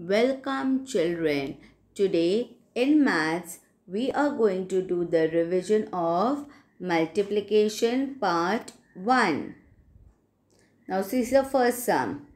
Welcome children. Today in maths we are going to do the revision of multiplication part 1. Now see the first sum.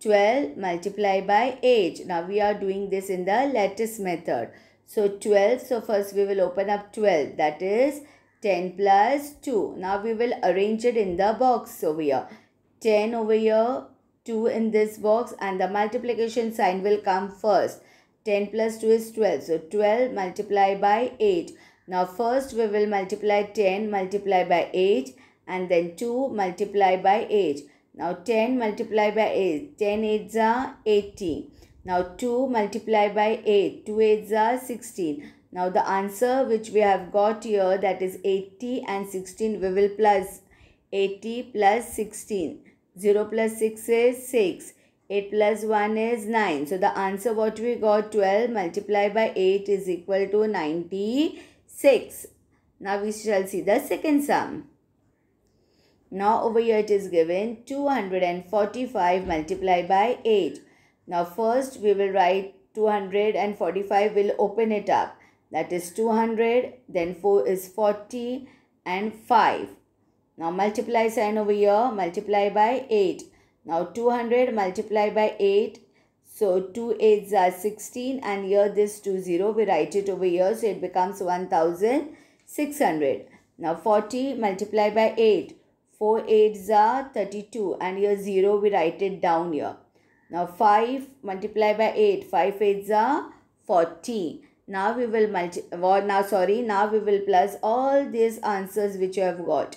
12 multiplied by 8. Now we are doing this in the lattice method. So 12. So first we will open up 12. That is 10 plus 2. Now we will arrange it in the box over here. 10 over here, 2 in this box and the multiplication sign will come first. 10 plus 2 is 12. So 12 multiplied by 8. Now first we will multiply 10 multiplied by 8 and then 2 multiplied by 8. Now 10 multiplied by 8. 10 8s are uh, 80. Now 2 multiplied by 8. 2 8s are uh, 16. Now the answer which we have got here that is 80 and 16 we will plus 80 plus 16. 0 plus 6 is 6. 8 plus 1 is 9. So the answer what we got 12 multiplied by 8 is equal to 96. Now we shall see the second sum. Now over here it is given 245 multiplied by 8. Now first we will write 245 will open it up. That is 200 then 4 is 40 and 5. Now multiply sign over here, multiply by 8. Now 200 multiply by 8. So 2 8s are 16 and here this 2 0 we write it over here so it becomes 1600. Now 40 multiply by 8. 4 8s are 32 and here 0 we write it down here. Now 5 multiply by 8. 5 8s are 40. Now we will multi now sorry now we will plus all these answers which you have got.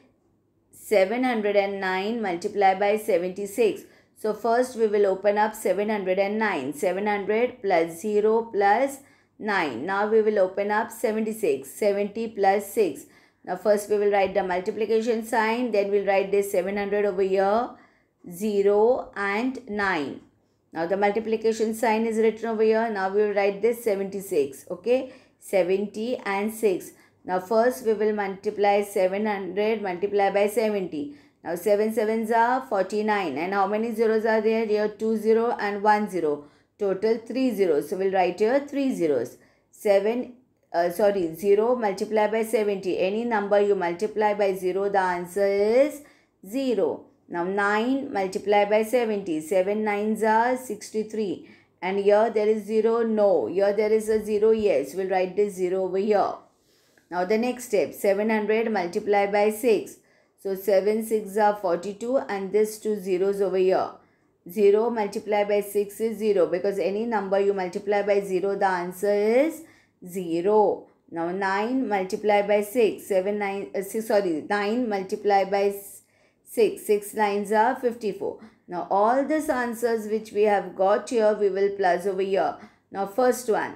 709 multiplied by 76. So first we will open up 709. 700 plus 0 plus 9. Now we will open up 76. 70 plus 6. Now first we will write the multiplication sign. Then we'll write this 700 over here. 0 and 9. Now the multiplication sign is written over here. Now we will write this 76. Okay. 70 and 6. Now first we will multiply 700 multiplied by 70. Now 7 sevens are 49 and how many zeros are there? Here 2 0 and 1 0. Total 3 zeros. So we'll write here 3 zeros. 7 uh, sorry 0 multiplied by 70. Any number you multiply by 0 the answer is 0. Now 9 multiplied by 70. 7 nines are 63 and here there is 0 no. Here there is a 0 yes. We'll write this 0 over here. Now the next step 700 multiplied by 6. So 7 6 are 42 and this two zeros over here. 0 multiplied by 6 is 0 because any number you multiply by 0 the answer is 0. Now 9 multiplied by 6, 7 9 uh, 6 sorry 9 multiplied by 6, 6 lines are 54. Now all these answers which we have got here we will plus over here. Now first one